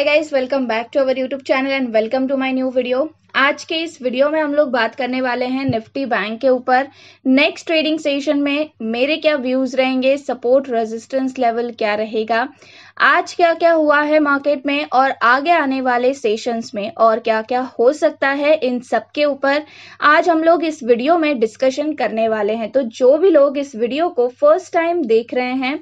hi guys welcome back to our YouTube channel and welcome to my new video आज के इस video में हम लोग बात करने वाले हैं निफ्टी बैंक के ऊपर नेक्स्ट ट्रेडिंग सेशन में मेरे क्या व्यूज रहेंगे सपोर्ट रेजिस्टेंस लेवल क्या रहेगा आज क्या क्या हुआ है मार्केट में और आगे आने वाले सेशंस में और क्या क्या हो सकता है इन सब के ऊपर आज हम लोग इस वीडियो में डिस्कशन करने वाले हैं तो जो भी लोग इस वीडियो को फर्स्ट टाइम देख रहे हैं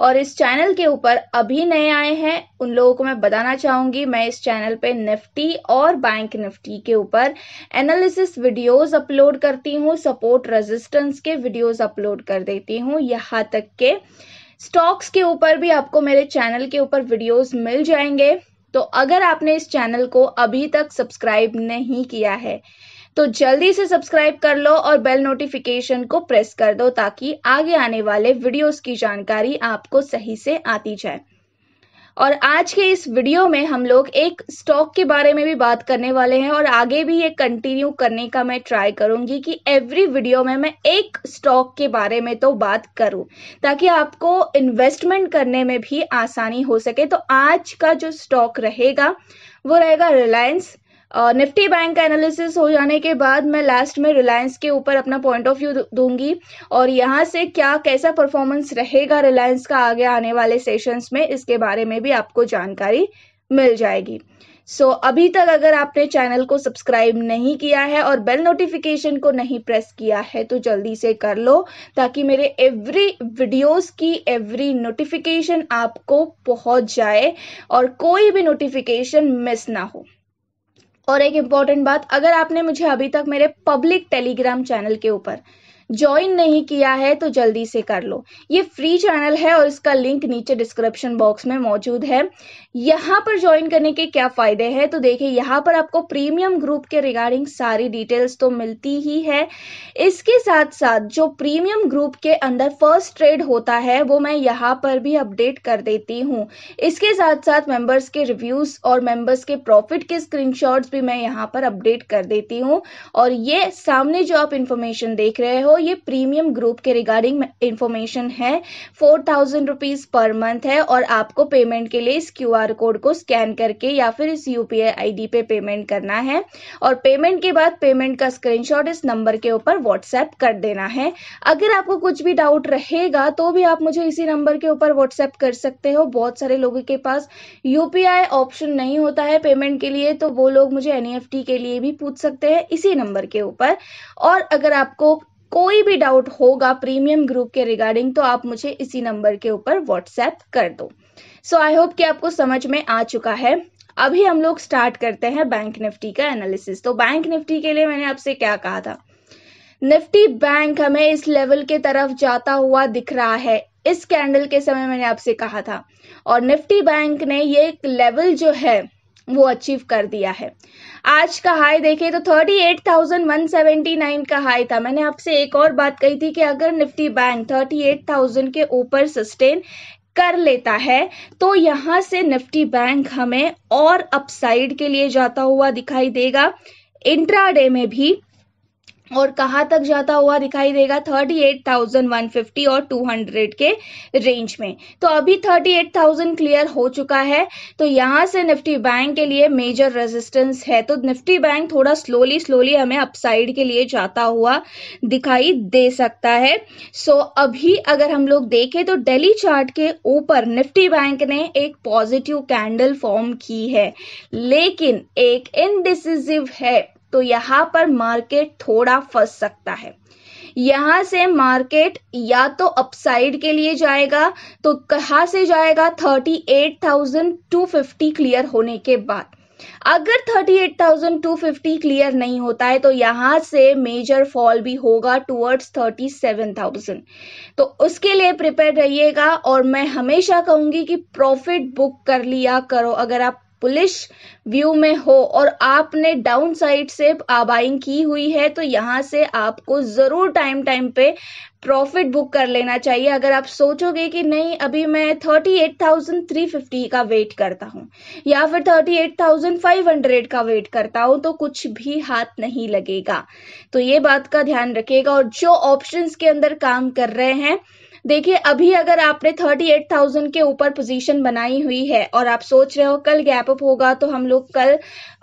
और इस चैनल के ऊपर अभी नए आए हैं उन लोगों को मैं बताना चाहूंगी मैं इस चैनल पे निफ्टी और बैंक निफ्टी के ऊपर एनालिसिस वीडियोस अपलोड करती हूँ सपोर्ट रेजिस्टेंस के वीडियोस अपलोड कर देती हूँ यहाँ तक के स्टॉक्स के ऊपर भी आपको मेरे चैनल के ऊपर वीडियोज मिल जाएंगे तो अगर आपने इस चैनल को अभी तक सब्सक्राइब नहीं किया है तो जल्दी से सब्सक्राइब कर लो और बेल नोटिफिकेशन को प्रेस कर दो ताकि आगे आने वाले वीडियोस की जानकारी आपको सही से आती जाए और आज के इस वीडियो में हम लोग एक स्टॉक के बारे में भी बात करने वाले हैं और आगे भी ये कंटिन्यू करने का मैं ट्राई करूंगी कि एवरी वीडियो में मैं एक स्टॉक के बारे में तो बात करूं ताकि आपको इन्वेस्टमेंट करने में भी आसानी हो सके तो आज का जो स्टॉक रहेगा वो रहेगा रिलायंस निफ्टी बैंक का एनालिसिस हो जाने के बाद मैं लास्ट में रिलायंस के ऊपर अपना पॉइंट ऑफ व्यू दूंगी और यहाँ से क्या कैसा परफॉर्मेंस रहेगा रिलायंस का आगे आने वाले सेशंस में इसके बारे में भी आपको जानकारी मिल जाएगी सो so, अभी तक अगर आपने चैनल को सब्सक्राइब नहीं किया है और बेल नोटिफिकेशन को नहीं प्रेस किया है तो जल्दी से कर लो ताकि मेरे एवरी वीडियोस की एवरी नोटिफिकेशन आपको पहुंच जाए और कोई भी नोटिफिकेशन मिस ना हो और एक इम्पॉर्टेंट बात अगर आपने मुझे अभी तक मेरे पब्लिक टेलीग्राम चैनल के ऊपर ज्वाइन नहीं किया है तो जल्दी से कर लो ये फ्री चैनल है और इसका लिंक नीचे डिस्क्रिप्शन बॉक्स में मौजूद है यहाँ पर ज्वाइन करने के क्या फ़ायदे हैं तो देखिए यहाँ पर आपको प्रीमियम ग्रुप के रिगार्डिंग सारी डिटेल्स तो मिलती ही है इसके साथ साथ जो प्रीमियम ग्रुप के अंदर फर्स्ट ट्रेड होता है वो मैं यहाँ पर भी अपडेट कर देती हूँ इसके साथ साथ मेंबर्स के रिव्यूज़ और मेंबर्स के प्रॉफिट के स्क्रीन भी मैं यहाँ पर अपडेट कर देती हूँ और ये सामने जो आप इन्फॉर्मेशन देख रहे हो ये प्रीमियम ग्रुप के रिगार्डिंग इन्फॉर्मेशन है four thousand rupees per month है और आपको पेमेंट के लिए इस क्यू आर कोड को स्कैन करके या फिर इस U P I I D पे पेमेंट करना है और पेमेंट के बाद पेमेंट का स्क्रीनशॉट इस नंबर के ऊपर व्हाट्सएप कर देना है अगर आपको कुछ भी डाउट रहेगा तो भी आप मुझे इसी नंबर के ऊपर व्हाट्सएप कर सकते हो बहुत सारे लोगों के पास यूपीआई ऑप्शन नहीं होता है पेमेंट के लिए तो वो लोग मुझे एन e के लिए भी पूछ सकते हैं इसी नंबर के ऊपर और अगर आपको कोई भी डाउट होगा प्रीमियम ग्रुप के रिगार्डिंग तो आप मुझे इसी नंबर के ऊपर व्हाट्सएप कर दो सो आई होप कि आपको समझ में आ चुका है अभी हम लोग स्टार्ट करते हैं बैंक निफ्टी का एनालिसिस तो बैंक निफ्टी के लिए मैंने आपसे क्या कहा था निफ्टी बैंक हमें इस लेवल के तरफ जाता हुआ दिख रहा है इस कैंडल के समय मैंने आपसे कहा था और निफ्टी बैंक ने ये लेवल जो है वो अचीव कर दिया है आज का हाई देखें तो 38,179 का हाई था मैंने आपसे एक और बात कही थी कि अगर निफ्टी बैंक 38,000 के ऊपर सस्टेन कर लेता है तो यहां से निफ्टी बैंक हमें और अपसाइड के लिए जाता हुआ दिखाई देगा इंट्राडे में भी और कहाँ तक जाता हुआ दिखाई देगा 38,150 और 200 के रेंज में तो अभी 38,000 क्लियर हो चुका है तो यहाँ से निफ्टी बैंक के लिए मेजर रेजिस्टेंस है तो निफ्टी बैंक थोड़ा स्लोली स्लोली हमें अपसाइड के लिए जाता हुआ दिखाई दे सकता है सो so, अभी अगर हम लोग देखें तो डेली चार्ट के ऊपर निफ्टी बैंक ने एक पॉजिटिव कैंडल फॉर्म की है लेकिन एक इनडिसिव है तो यहाँ पर मार्केट थोड़ा फंस सकता है यहां से मार्केट या तो अपसाइड के लिए जाएगा तो कहा से जाएगा thirty eight thousand two fifty clear होने के बाद अगर 38,250 क्लियर नहीं होता है तो यहां से मेजर फॉल भी होगा टुवर्ड्स 37,000 तो उसके लिए प्रिपेयर रहिएगा और मैं हमेशा कहूंगी कि प्रॉफिट बुक कर लिया करो अगर आप पुलिस व्यू में हो और आपने डाउन साइड से बाइंग की हुई है तो यहाँ से आपको ज़रूर टाइम टाइम पे प्रॉफिट बुक कर लेना चाहिए अगर आप सोचोगे कि नहीं अभी मैं thirty eight thousand three fifty का वेट करता हूँ या फिर thirty eight thousand five hundred का वेट करता हूँ तो कुछ भी हाथ नहीं लगेगा तो ये बात का ध्यान रखिएगा और जो ऑप्शंस के अंदर काम कर रहे हैं देखिए अभी अगर आपने थर्टी एट थाउजेंड के ऊपर पोजीशन बनाई हुई है और आप सोच रहे हो कल गैप अप होगा तो हम लोग कल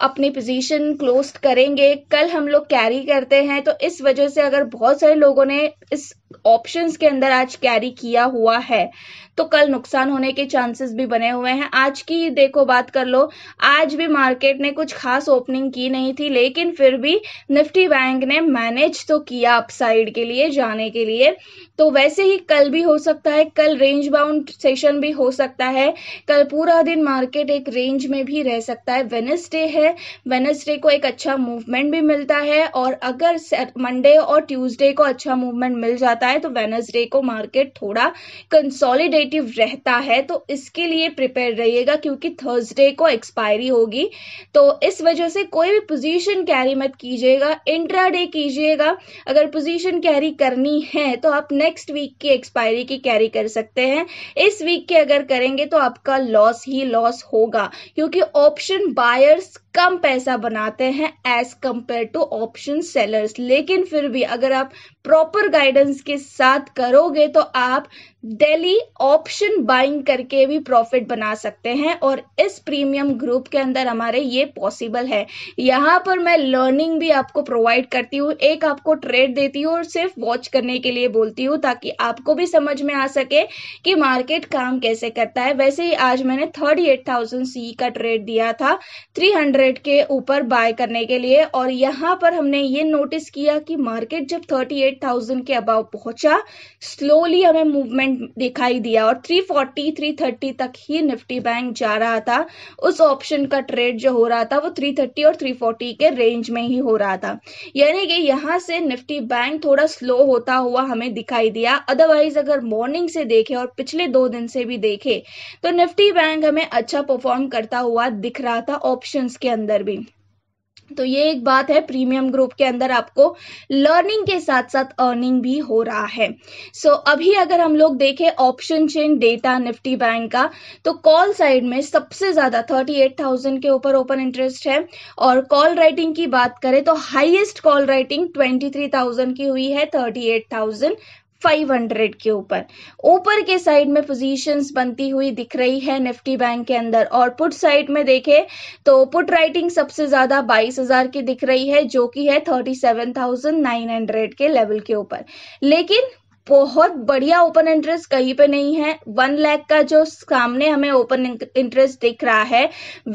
अपनी पोजीशन क्लोज करेंगे कल हम लोग कैरी करते हैं तो इस वजह से अगर बहुत सारे लोगों ने इस ऑप्शंस के अंदर आज कैरी किया हुआ है तो कल नुकसान होने के चांसेस भी बने हुए हैं आज की देखो बात कर लो आज भी मार्केट ने कुछ खास ओपनिंग की नहीं थी लेकिन फिर भी निफ्टी बैंक ने मैनेज तो किया अपसाइड के लिए जाने के लिए तो वैसे ही कल भी हो सकता है कल रेंज बाउंड सेशन भी हो सकता है कल पूरा दिन मार्केट एक रेंज में भी रह सकता है वेनसडे है वेनसडे को एक अच्छा मूवमेंट भी मिलता है और अगर मंडे और ट्यूसडे को अच्छा मूवमेंट मिल जाता है तो वेनसडे को मार्केट थोड़ा कंसोलिडेट नेगेटिव रहता है तो इसके लिए प्रिपेयर रहिएगा क्योंकि थर्सडे को एक्सपायरी होगी तो इस वजह से कोई भी पोजीशन कैरी मत कीजिएगा इंट्रा डे कीजिएगा अगर पोजीशन कैरी करनी है तो आप नेक्स्ट वीक की एक्सपायरी की कैरी कर सकते हैं इस वीक के अगर करेंगे तो आपका लॉस ही लॉस होगा क्योंकि ऑप्शन बायर्स कम पैसा बनाते हैं as compare to option sellers लेकिन फिर भी अगर आप प्रॉपर गाइडेंस के साथ करोगे तो आप डेली ऑप्शन बाइंग करके भी प्रॉफिट बना सकते हैं और इस प्रीमियम ग्रुप के अंदर हमारे ये पॉसिबल है यहाँ पर मैं लर्निंग भी आपको प्रोवाइड करती हूँ एक आपको ट्रेड देती हूँ और सिर्फ वॉच करने के लिए बोलती हूँ ताकि आपको भी समझ में आ सके कि मार्केट काम कैसे करता है वैसे ही आज मैंने थर्टी एट थाउजेंड सी का ट्रेड दिया था थ्री हंड्रेड हंड्रेड के ऊपर बाय करने के लिए और यहाँ पर हमने ये नोटिस किया कि मार्केट जब थर्टी एट थाउजेंड के अबाव पहुंचा स्लोली हमें मूवमेंट दिखाई दिया और थ्री फोर्टी थ्री थर्टी तक ही निफ्टी बैंक जा रहा था उस ऑप्शन का ट्रेड जो हो रहा था वो थ्री थर्टी और थ्री फोर्टी के रेंज में ही हो रहा था यानी कि यहाँ से निफ्टी बैंक थोड़ा स्लो होता हुआ हमें दिखाई दिया अदरवाइज अगर मॉर्निंग से देखे और पिछले दो दिन से भी देखे तो निफ्टी बैंक हमें अच्छा परफॉर्म करता हुआ दिख रहा था ऑप्शन के के अंदर भी तो ये एक बात है प्रीमियम ग्रुप के अंदर आपको लर्निंग के साथ साथ अर्निंग भी हो रहा है सो so, अभी अगर हम लोग देखें option chain data Nifty bank का तो कॉल साइड में सबसे ज्यादा 38,000 के ऊपर ओपन इंटरेस्ट है और कॉल राइटिंग की बात करें तो हाईएस्ट कॉल राइटिंग 23,000 की हुई है 38,000 500 के ऊपर ऊपर के साइड में पोजीशंस बनती हुई दिख रही है निफ्टी बैंक के अंदर और पुट साइड में देखें तो पुट राइटिंग सबसे ज्यादा 22,000 की दिख रही है जो कि है 37,900 के लेवल के ऊपर लेकिन बहुत बढ़िया ओपन इंटरेस्ट कहीं पे नहीं है वन लैख का जो सामने हमें ओपन इंटरेस्ट दिख रहा है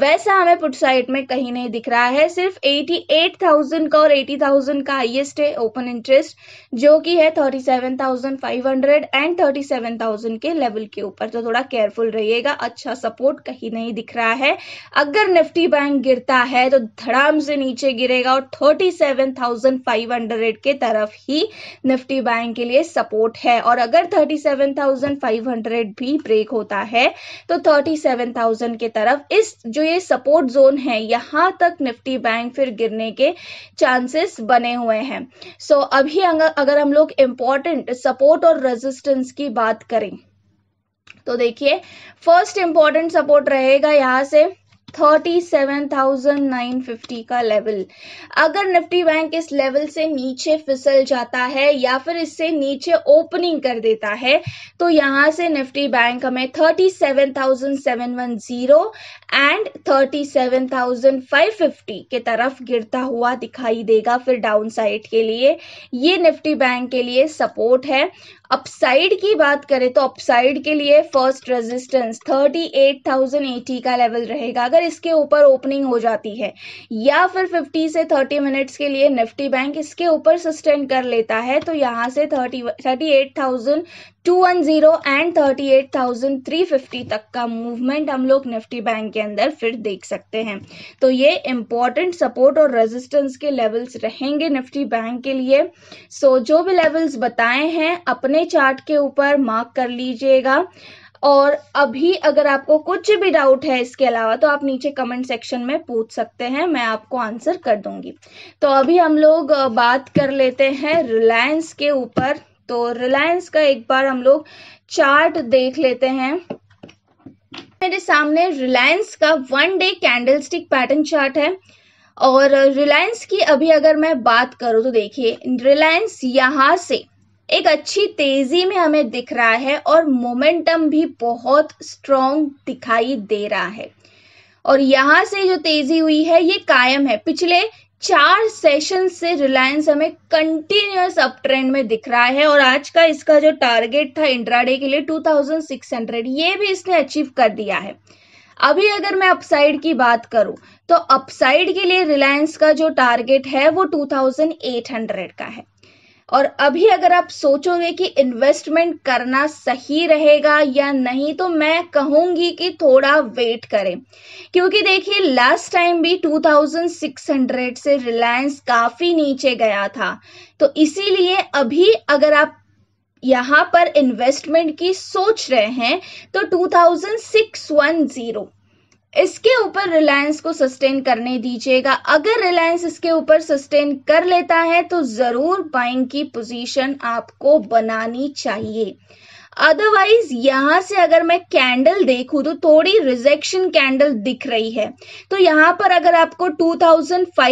वैसा हमें पुट साइड में कहीं नहीं दिख रहा है सिर्फ एटी एट थाउजेंड का और एटी थाउजेंड का हाइएस्ट है ओपन इंटरेस्ट जो कि है thirty seven thousand five hundred and thirty seven thousand के लेवल के ऊपर तो थोड़ा केयरफुल रहिएगा अच्छा सपोर्ट कहीं नहीं दिख रहा है अगर निफ्टी बैंक गिरता है तो धड़ाम से नीचे गिरेगा और thirty seven thousand five hundred के तरफ ही निफ्टी बैंक के लिए सपोर्ट सपोर्ट है और अगर 37,500 भी ब्रेक होता है तो 37,000 के तरफ इस जो ये सपोर्ट जोन है यहाँ तक निफ्टी बैंक फिर गिरने के चांसेस बने हुए हैं सो so, अभी अगर हम लोग इंपॉर्टेंट सपोर्ट और रेजिस्टेंस की बात करें तो देखिए फर्स्ट इंपॉर्टेंट सपोर्ट रहेगा यहाँ से thirty seven thousand nine fifty का लेवल अगर निफ्टी बैंक इस लेवल से नीचे फिसल जाता है या फिर इससे नीचे ओपनिंग कर देता है तो यहां से निफ्टी बैंक हमें thirty seven thousand seven one zero and thirty seven thousand five fifty के तरफ गिरता हुआ दिखाई देगा फिर डाउन साइड के लिए ये निफ्टी बैंक के लिए सपोर्ट है अपसाइड की बात करें तो अपसाइड के लिए फर्स्ट रेजिस्टेंस 38,080 का लेवल रहेगा अगर इसके ऊपर ओपनिंग हो जाती है या फिर 50 से 30 मिनट्स के लिए निफ्टी बैंक इसके ऊपर सस्टेन कर लेता है तो यहाँ से 30 38,000 210 एंड 38,350 तक का मूवमेंट हम लोग निफ्टी बैंक के अंदर फिर देख सकते हैं तो ये इंपॉर्टेंट सपोर्ट और रेजिस्टेंस के लेवल्स रहेंगे निफ्टी बैंक के लिए सो so, जो भी लेवल्स बताए हैं अपने चार्ट के ऊपर मार्क कर लीजिएगा और अभी अगर आपको कुछ भी डाउट है इसके अलावा तो आप नीचे कमेंट सेक्शन में पूछ सकते हैं मैं आपको आंसर कर दूंगी तो अभी हम लोग बात कर लेते हैं रिलायंस के ऊपर तो रिलायंस का एक बार हम लोग चार्ट देख लेते हैं मेरे सामने रिलायंस का one day candlestick pattern chart है और रिलायंस की अभी अगर मैं बात करूं तो देखिए रिलायंस यहां से एक अच्छी तेजी में हमें दिख रहा है और मोमेंटम भी बहुत स्ट्रॉन्ग दिखाई दे रहा है और यहां से जो तेजी हुई है ये कायम है पिछले चार सेशन से रिलायंस हमें कंटिन्यूस अप ट्रेंड में दिख रहा है और आज का इसका जो टारगेट था इंट्राडे के लिए 2600 ये भी इसने अचीव कर दिया है अभी अगर मैं अपसाइड की बात करूं तो अपसाइड के लिए रिलायंस का जो टारगेट है वो 2800 का है और अभी अगर आप सोचोगे कि इन्वेस्टमेंट करना सही रहेगा या नहीं तो मैं कहूंगी कि थोड़ा वेट करें क्योंकि देखिए लास्ट टाइम भी 2600 से रिलायंस काफ़ी नीचे गया था तो इसीलिए अभी अगर आप यहां पर इन्वेस्टमेंट की सोच रहे हैं तो 2610 इसके ऊपर रिलायंस को सस्टेन करने दीजिएगा अगर रिलायंस इसके ऊपर सस्टेन कर लेता है तो जरूर बाइंग की पोजीशन आपको बनानी चाहिए अदरवाइज यहां से अगर मैं कैंडल देखूं तो थोड़ी रिजेक्शन कैंडल दिख रही है तो यहां पर अगर आपको 2500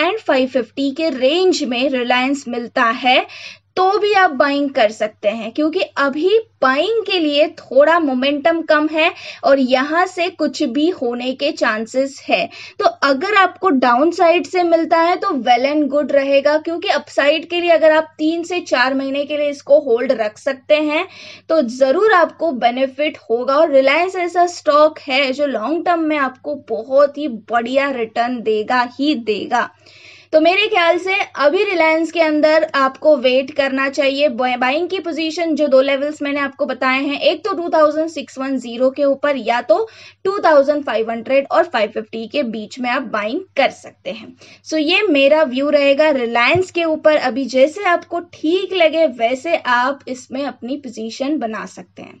एंड 550 के रेंज में रिलायंस मिलता है तो भी आप बाइंग कर सकते हैं क्योंकि अभी बाइंग के लिए थोड़ा मोमेंटम कम है और यहां से कुछ भी होने के चांसेस है तो अगर आपको डाउन साइड से मिलता है तो वेल एंड गुड रहेगा क्योंकि अपसाइड के लिए अगर आप तीन से चार महीने के लिए इसको होल्ड रख सकते हैं तो ज़रूर आपको बेनिफिट होगा और रिलायंस ऐसा स्टॉक है जो लॉन्ग टर्म में आपको बहुत ही बढ़िया रिटर्न देगा ही देगा तो मेरे ख्याल से अभी रिलायंस के अंदर आपको वेट करना चाहिए बाइंग की पोजीशन जो दो लेवल्स मैंने आपको बताए हैं एक तो 2,610 के ऊपर या तो 2,500 और 550 के बीच में आप बाइंग कर सकते हैं सो so ये मेरा व्यू रहेगा रिलायंस के ऊपर अभी जैसे आपको ठीक लगे वैसे आप इसमें अपनी पोजीशन बना सकते हैं